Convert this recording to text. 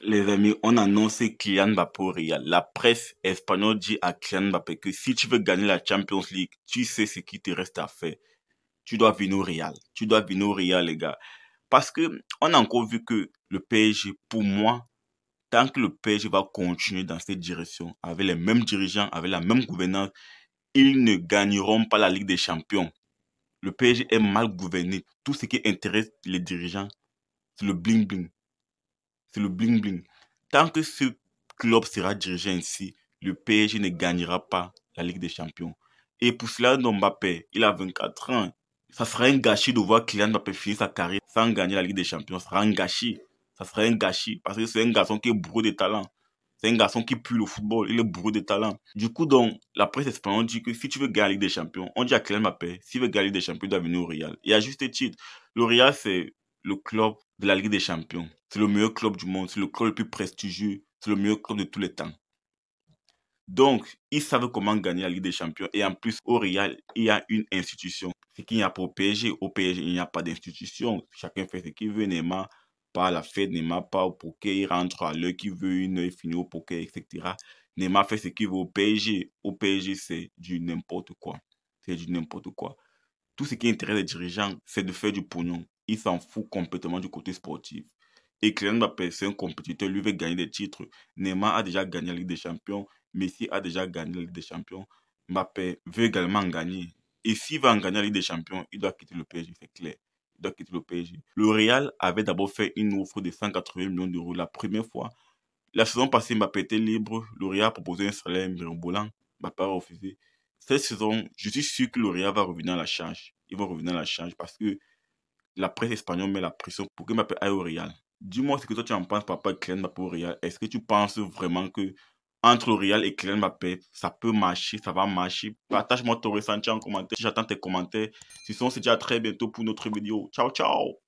Les amis, on annoncé Kylian Mbappé au Real. La presse espagnole dit à Kylian Mbappé que si tu veux gagner la Champions League, tu sais ce qui te reste à faire. Tu dois venir au Real. Tu dois venir au Real, les gars. Parce que on a encore vu que le PSG, pour moi, tant que le PSG va continuer dans cette direction, avec les mêmes dirigeants, avec la même gouvernance, ils ne gagneront pas la Ligue des Champions. Le PSG est mal gouverné. Tout ce qui intéresse les dirigeants, c'est le bling-bling c'est le bling-bling. Tant que ce club sera dirigé ainsi, le PSG ne gagnera pas la Ligue des Champions. Et pour cela, Mbappé, il a 24 ans. Ça sera un gâchis de voir Kylian Mbappé finir sa carrière sans gagner la Ligue des Champions. Ça sera un gâchis. Ça sera un gâchis parce que c'est un garçon qui est bourré de talent. C'est un garçon qui pue le football. Il est bourré de talent. Du coup, donc, la presse espagnole dit que si tu veux gagner la Ligue des Champions, on dit à Kylian Mbappé, s'il veut gagner la Ligue des Champions, il doit venir au Real. Et à juste titre, le Real, c'est le club de la Ligue des Champions. C'est le meilleur club du monde, c'est le club le plus prestigieux, c'est le meilleur club de tous les temps. Donc, ils savent comment gagner la Ligue des Champions. Et en plus, au Real, il y a une institution. Ce qu'il n'y a pas au PSG, au PSG, il n'y a pas d'institution. Chacun fait ce qu'il veut. Neymar pas à la fête, Neymar pas au poker, il rentre à l'heure qu'il veut, une heure, il au poker, etc. Neymar fait ce qu'il veut au PSG. Au PSG, c'est du n'importe quoi. C'est du n'importe quoi. Tout ce qui intéresse les dirigeants, c'est de faire du pognon il s'en fout complètement du côté sportif. Et Clément Mbappé, c'est un compétiteur, lui veut gagner des titres. Neymar a déjà gagné la Ligue des Champions, Messi a déjà gagné la Ligue des Champions, Mbappé veut également en gagner. Et s'il va en gagner la Ligue des Champions, il doit quitter le PSG, c'est clair. Il doit quitter le PSG. Le Real avait d'abord fait une offre de 180 millions d'euros la première fois. La saison passée, Mbappé était libre. Le Real a proposé un salaire mirobolant. Mbappé a refusé. Cette saison, je suis sûr que le Real va revenir à la charge. Il va revenir à la charge parce que la presse espagnole met la pression pour que Mbappé aille au Real. Dis-moi ce que toi tu en penses papa, et Kylian Mbappé au Real. Est-ce que tu penses vraiment que entre le Real et Kylian Mbappé, ça peut marcher, ça va marcher Partage-moi ton ressenti en commentaire. J'attends tes commentaires. Si on se dit à très bientôt pour notre vidéo. Ciao, ciao